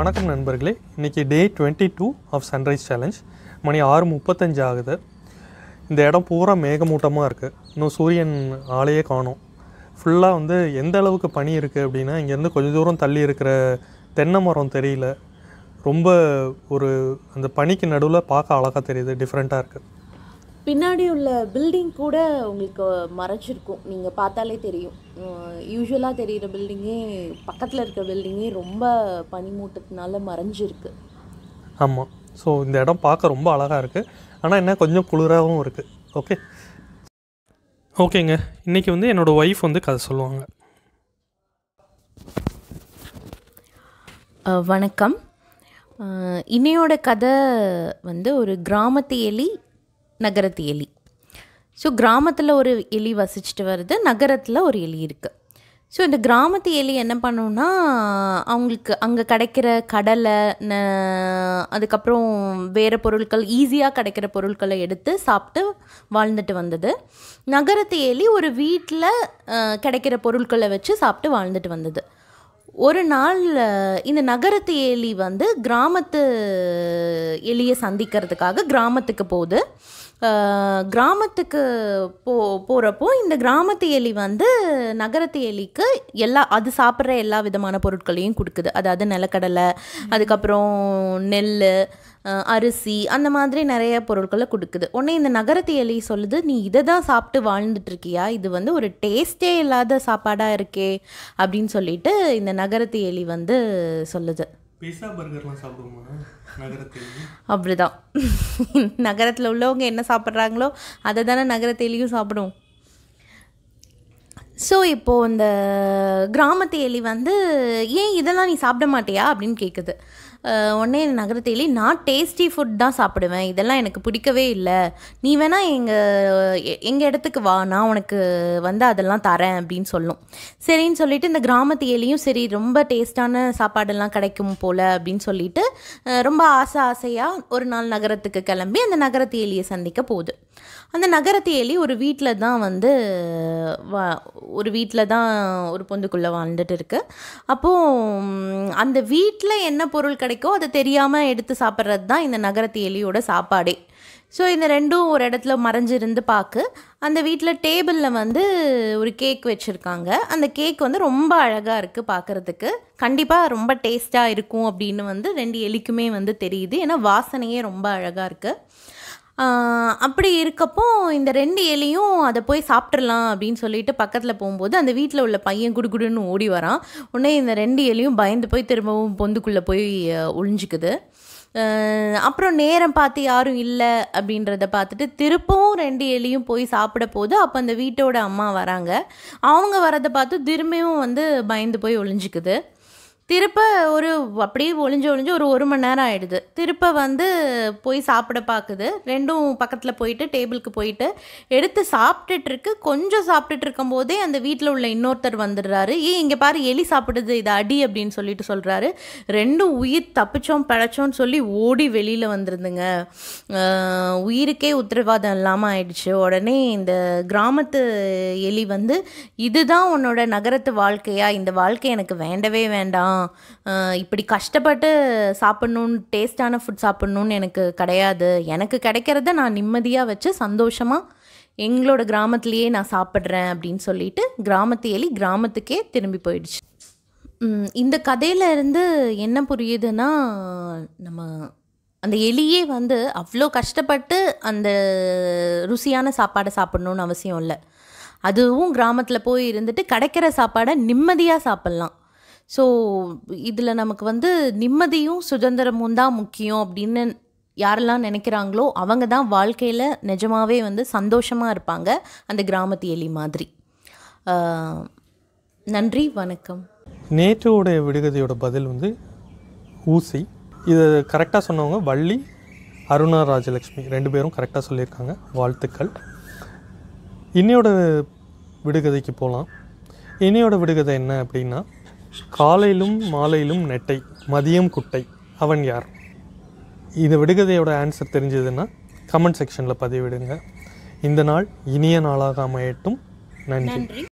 வணக்கம் நண்பர்களே இன்றைக்கி day twenty two of sunrise challenge மணி ஆறு முப்பத்தஞ்சு ஆகுது இந்த இடம் பூரா மேகமூட்டமாக இருக்குது இன்னும் சூரியன் ஆளையே காணும் ஃபுல்லாக வந்து எந்த அளவுக்கு பனி இருக்குது அப்படின்னா இங்கேருந்து கொஞ்சம் தூரம் தள்ளி இருக்கிற தென்னை மரம் தெரியல ரொம்ப ஒரு அந்த பனிக்கு நடுவில் பார்க்க அழகாக தெரியுது டிஃப்ரெண்ட்டாக இருக்குது பின்னாடி உள்ள பில்டிங் கூட உங்களுக்கு மறைச்சிருக்கும் நீங்கள் பார்த்தாலே தெரியும் யூஸ்வலாக தெரிகிற பில்டிங்கே பக்கத்தில் இருக்கிற பில்டிங்கே ரொம்ப பனிமூட்டத்தினால மறைஞ்சிருக்கு ஆமாம் ஸோ இந்த இடம் பார்க்க ரொம்ப அழகாக இருக்குது ஆனால் என்ன கொஞ்சம் குளிராகவும் இருக்குது ஓகே ஓகேங்க இன்றைக்கி வந்து என்னோடய ஒய்ஃப் வந்து கதை சொல்லுவாங்க வணக்கம் இன்னையோட கதை வந்து ஒரு கிராமத்து எலி நகரத்து எலி ஸோ கிராமத்தில் ஒரு எலி வசிச்சுட்டு வருது நகரத்தில் ஒரு எலி இருக்குது ஸோ இந்த கிராமத்து எலி என்ன பண்ணுன்னா அவங்களுக்கு அங்கே கிடைக்கிற கடலை ந அதுக்கப்புறம் வேறு பொருட்கள் ஈஸியாக கிடைக்கிற பொருட்களை எடுத்து சாப்பிட்டு வாழ்ந்துட்டு வந்தது நகரத்து எலி ஒரு வீட்டில் கிடைக்கிற பொருட்களை வச்சு சாப்பிட்டு வாழ்ந்துட்டு வந்தது ஒரு நாள் இந்த நகரத்து எலி வந்து கிராமத்து எலியை சந்திக்கிறதுக்காக கிராமத்துக்கு போகுது கிராமத்துக்கு போ போகிறப்போ இந்த கிராமத்து எலி வந்து நகரத்து எலிக்கு எல்லா அது சாப்பிட்ற எல்லா விதமான பொருட்களையும் கொடுக்குது அதாவது நிலக்கடலை அதுக்கப்புறம் நெல் அரிசி அந்த மாதிரி நிறைய பொருட்களை கொடுக்குது உடனே இந்த நகரத்து எலி சொல்லுது நீ இதை தான் சாப்பிட்டு வாழ்ந்துட்டுருக்கியா இது வந்து ஒரு டேஸ்டே இல்லாத சாப்பாடாக இருக்கே அப்படின்னு சொல்லிட்டு இந்த நகரத்து எலி வந்து சொல்லுது பீஸா பர்கர்லாம் சாப்பிடுவோமா அப்படிதான் நகரத்தில் உள்ளவங்க என்ன சாப்பிட்றாங்களோ அதை தானே நகரத்திலையும் சாப்பிடுவோம் ஸோ இப்போது இந்த கிராமத்து எலி வந்து ஏன் இதெல்லாம் நீ சாப்பிட மாட்டியா அப்படின்னு கேட்குது உடனே நகரத்து எலி நான் டேஸ்டி ஃபுட் தான் சாப்பிடுவேன் இதெல்லாம் எனக்கு பிடிக்கவே இல்லை நீ வேணால் எங்கள் எங்கள் இடத்துக்கு வா நான் உனக்கு வந்து அதெல்லாம் தரேன் அப்படின்னு சொல்லும் சரின்னு சொல்லிட்டு இந்த கிராமத்து எலியும் சரி ரொம்ப டேஸ்டான சாப்பாடெல்லாம் கிடைக்கும் போல் அப்படின்னு சொல்லிட்டு ரொம்ப ஆசை ஆசையாக ஒரு நாள் நகரத்துக்கு கிளம்பி அந்த நகரத்து எலியை சந்திக்க போகுது அந்த நகரத்தை எலி ஒரு வீட்டில் தான் வந்து வா ஒரு வீட்டில் தான் ஒரு பொந்துக்குள்ளே வாழ்ந்துட்டு இருக்குது அப்போது அந்த வீட்டில் என்ன பொருள் கிடைக்கோ அதை தெரியாமல் எடுத்து சாப்பிட்றது தான் இந்த நகரத்து எலியோட சாப்பாடே ஸோ இந்த ரெண்டும் ஒரு இடத்துல மறைஞ்சிருந்து பார்க்கு அந்த வீட்டில் டேபிளில் வந்து ஒரு கேக் வச்சுருக்காங்க அந்த கேக் வந்து ரொம்ப அழகாக இருக்குது பார்க்குறதுக்கு கண்டிப்பாக ரொம்ப டேஸ்ட்டாக இருக்கும் அப்படின்னு வந்து ரெண்டு எலிக்குமே வந்து தெரியுது ஏன்னா வாசனையே ரொம்ப அழகாக இருக்குது அப்படி இருக்கப்போ இந்த ரெண்டு எலியும் அதை போய் சாப்பிட்றலாம் அப்படின்னு சொல்லிட்டு பக்கத்தில் போகும்போது அந்த வீட்டில் உள்ள பையன் குடுகுடுன்னு ஓடி வரான் உடனே இந்த ரெண்டு எலியும் பயந்து போய் திரும்பவும் பொந்துக்குள்ளே போய் ஒழிஞ்சிக்குது அப்புறம் நேரம் பார்த்து யாரும் இல்லை அப்படின்றத பார்த்துட்டு திருப்பவும் ரெண்டு எலியும் போய் சாப்பிட போது அப்போ அந்த வீட்டோட அம்மா வராங்க அவங்க வரதை பார்த்து திரும்பியும் வந்து பயந்து போய் ஒழிஞ்சிக்குது திருப்ப ஒரு அப்படியே ஒளிஞ்சு ஒளிஞ்சு ஒரு ஒரு மணி நேரம் ஆகிடுது திருப்ப வந்து போய் சாப்பிட பார்க்குது ரெண்டும் பக்கத்தில் போயிட்டு டேபிளுக்கு போயிட்டு எடுத்து சாப்பிட்டுட்ருக்கு கொஞ்சம் சாப்பிட்டுட்டு இருக்கும்போதே அந்த வீட்டில் உள்ள இன்னொருத்தர் வந்துடுறாரு ஏ இங்கே பாரு எலி சாப்பிடுது இது அடி அப்படின்னு சொல்லிட்டு சொல்கிறாரு ரெண்டும் உயிர் தப்பிச்சோம் பழச்சோம்னு சொல்லி ஓடி வெளியில் வந்துருந்துங்க உயிருக்கே உத்தரவாதம் இல்லாமல் ஆயிடுச்சு உடனே இந்த கிராமத்து எலி வந்து இதுதான் உன்னோட நகரத்து வாழ்க்கையா இந்த வாழ்க்கை எனக்கு வேண்டவே வேண்டாம் இப்படி கஷ்டப்பட்டு சாப்பிட்ணுன்னு டேஸ்டான ஃபுட் சாப்பிட்ணுன்னு எனக்கு கிடையாது எனக்கு கிடைக்கிறத நான் நிம்மதியாக வச்சு சந்தோஷமாக எங்களோட கிராமத்துலேயே நான் சாப்பிட்றேன் அப்படின்னு சொல்லிட்டு கிராமத்து எலி கிராமத்துக்கே திரும்பி போயிடுச்சு இந்த கதையிலேருந்து என்ன புரியுதுன்னா நம்ம அந்த எலியே வந்து அவ்வளோ கஷ்டப்பட்டு அந்த ருசியான சாப்பாடை சாப்பிட்ணுன்னு அவசியம் இல்லை அதுவும் கிராமத்தில் போய் இருந்துட்டு கிடைக்கிற சாப்பாடை நிம்மதியாக சாப்பிட்லாம் ஸோ இதில் நமக்கு வந்து நிம்மதியும் சுதந்திரமும் தான் முக்கியம் அப்படின்னு யாரெல்லாம் நினைக்கிறாங்களோ அவங்க தான் வாழ்க்கையில் நிஜமாகவே வந்து சந்தோஷமாக இருப்பாங்க அந்த கிராமத்து எலி மாதிரி நன்றி வணக்கம் நேற்றோடைய விடுகதையோட பதில் வந்து ஊசி இது கரெக்டாக சொன்னவங்க வள்ளி அருணா ராஜலக்ஷ்மி ரெண்டு பேரும் கரெக்டாக சொல்லியிருக்காங்க வாழ்த்துக்கள் இன்னையோட விடுகதைக்கு போகலாம் இன்னையோட விடுகதை என்ன அப்படின்னா காலையிலும் மாலையிலும் நெட்டை மதியம் குட்டை அவன் யார் இந்த விடுகதையோட ஆன்சர் தெரிஞ்சதுன்னா கமெண்ட் செக்ஷனில் பதிவிடுங்க இந்த நாள் இனிய நாளாக அமையட்டும் நன்றி